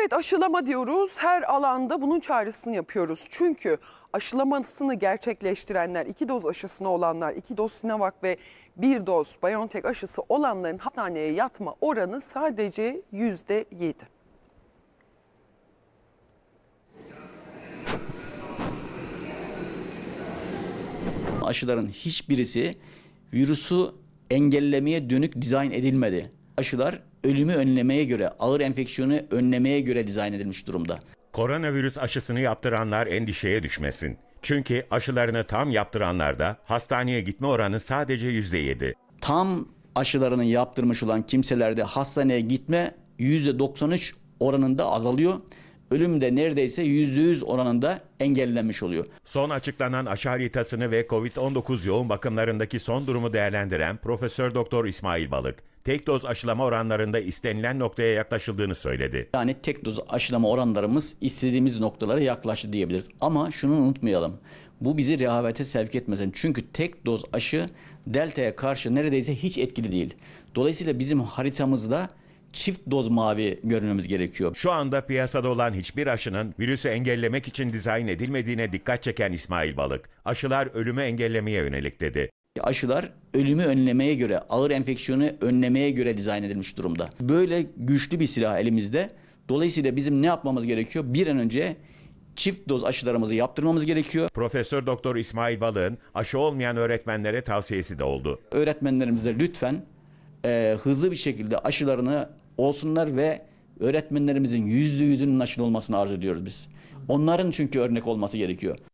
Evet aşılama diyoruz. Her alanda bunun çaresini yapıyoruz. Çünkü aşılamasını gerçekleştirenler, iki doz aşısına olanlar, iki doz Sinovac ve bir doz BioNTech aşısı olanların hastaneye yatma oranı sadece yüzde yedi. Aşıların hiçbirisi virüsü engellemeye dönük dizayn edilmedi. Aşılar ölümü önlemeye göre, ağır enfeksiyonu önlemeye göre dizayn edilmiş durumda. Koronavirüs aşısını yaptıranlar endişeye düşmesin. Çünkü aşılarını tam yaptıranlarda hastaneye gitme oranı sadece yüzde yedi. Tam aşılarını yaptırmış olan kimselerde hastaneye gitme yüzde %93 oranında azalıyor. Ölüm de neredeyse %100 oranında engellenmiş oluyor. Son açıklanan aşı haritasını ve COVID-19 yoğun bakımlarındaki son durumu değerlendiren Profesör Doktor İsmail Balık, tek doz aşılama oranlarında istenilen noktaya yaklaşıldığını söyledi. Yani tek doz aşılama oranlarımız istediğimiz noktalara yaklaştı diyebiliriz. Ama şunu unutmayalım. Bu bizi rehavete sevk etmesin. Çünkü tek doz aşı deltaya karşı neredeyse hiç etkili değil. Dolayısıyla bizim haritamızda çift doz mavi görünmemiz gerekiyor. Şu anda piyasada olan hiçbir aşının virüsü engellemek için dizayn edilmediğine dikkat çeken İsmail Balık, aşılar ölümü engellemeye yönelik dedi. Aşılar ölümü önlemeye göre, ağır enfeksiyonu önlemeye göre dizayn edilmiş durumda. Böyle güçlü bir silah elimizde. Dolayısıyla bizim ne yapmamız gerekiyor? Bir an önce çift doz aşılarımızı yaptırmamız gerekiyor. Profesör Doktor İsmail Balık'ın aşı olmayan öğretmenlere tavsiyesi de oldu. Öğretmenlerimiz lütfen e, hızlı bir şekilde aşılarını olsunlar ve öğretmenlerimizin yüzde yüzünün aşılı olmasını arzu ediyoruz biz. Onların çünkü örnek olması gerekiyor.